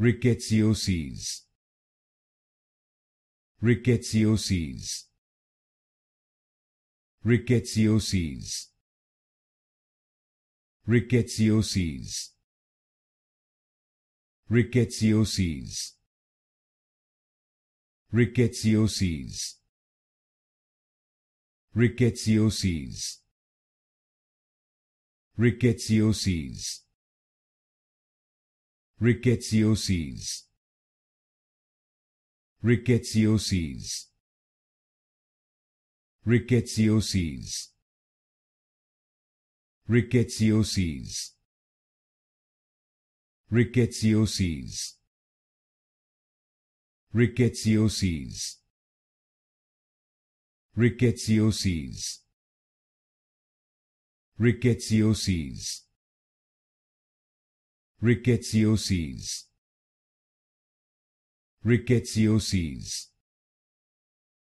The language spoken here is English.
rickettsioses rickettsioses rickettsioses rickettsioses rickettsioses rickettsioses rickettsioses rickettsioses rickettsioses rickettsioses rickettsioses rickettsioses rickettsioses rickettsioses rickettsioses rickettsioses rickettsioses rickettsioses